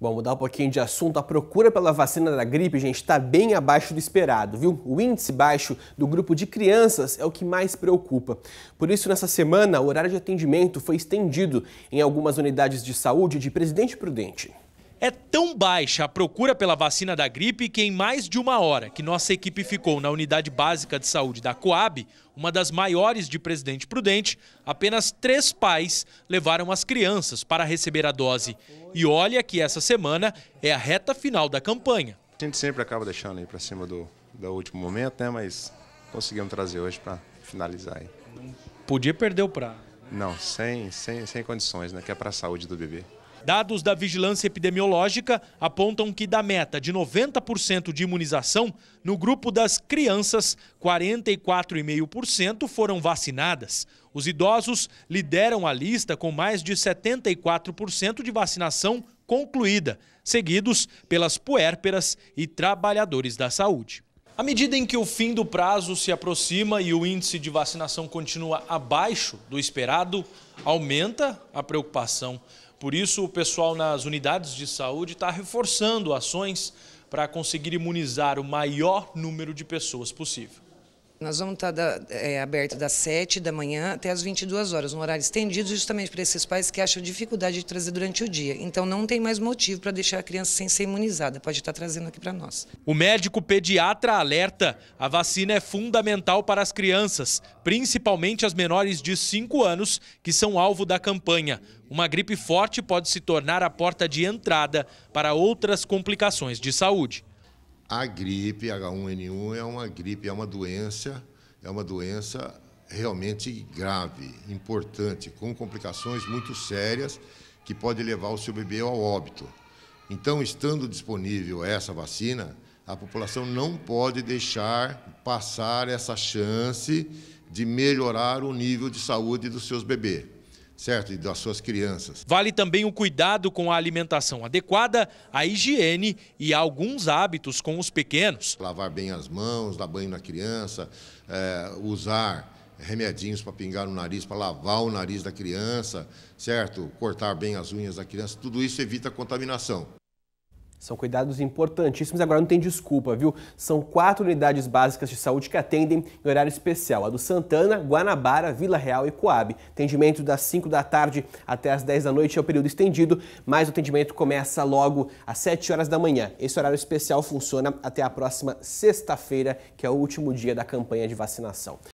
Bom, mudar um pouquinho de assunto. A procura pela vacina da gripe, gente, está bem abaixo do esperado, viu? O índice baixo do grupo de crianças é o que mais preocupa. Por isso, nessa semana, o horário de atendimento foi estendido em algumas unidades de saúde de Presidente Prudente. É tão baixa a procura pela vacina da gripe que, em mais de uma hora que nossa equipe ficou na unidade básica de saúde da Coab, uma das maiores de Presidente Prudente, apenas três pais levaram as crianças para receber a dose. E olha que essa semana é a reta final da campanha. A gente sempre acaba deixando aí para cima do, do último momento, né? Mas conseguimos trazer hoje para finalizar aí. podia perder o prazo. Não, sem, sem, sem condições, né? Que é para a saúde do bebê. Dados da vigilância epidemiológica apontam que da meta de 90% de imunização, no grupo das crianças, 44,5% foram vacinadas. Os idosos lideram a lista com mais de 74% de vacinação concluída, seguidos pelas puérperas e trabalhadores da saúde. À medida em que o fim do prazo se aproxima e o índice de vacinação continua abaixo do esperado, aumenta a preocupação por isso, o pessoal nas unidades de saúde está reforçando ações para conseguir imunizar o maior número de pessoas possível. Nós vamos estar tá da, é, aberto das 7 da manhã até as 22 horas, um horário estendido justamente para esses pais que acham dificuldade de trazer durante o dia. Então não tem mais motivo para deixar a criança sem ser imunizada, pode estar tá trazendo aqui para nós. O médico pediatra alerta, a vacina é fundamental para as crianças, principalmente as menores de 5 anos, que são alvo da campanha. Uma gripe forte pode se tornar a porta de entrada para outras complicações de saúde. A gripe H1N1 é uma gripe, é uma doença, é uma doença realmente grave, importante, com complicações muito sérias que pode levar o seu bebê ao óbito. Então, estando disponível essa vacina, a população não pode deixar passar essa chance de melhorar o nível de saúde dos seus bebês certo? E das suas crianças. Vale também o cuidado com a alimentação adequada, a higiene e alguns hábitos com os pequenos. Lavar bem as mãos, dar banho na criança, é, usar remedinhos para pingar no nariz, para lavar o nariz da criança, certo? Cortar bem as unhas da criança, tudo isso evita contaminação. São cuidados importantíssimos, agora não tem desculpa, viu? São quatro unidades básicas de saúde que atendem em horário especial: a do Santana, Guanabara, Vila Real e Coab. Atendimento das 5 da tarde até as 10 da noite é o período estendido, mas o atendimento começa logo às 7 horas da manhã. Esse horário especial funciona até a próxima sexta-feira, que é o último dia da campanha de vacinação.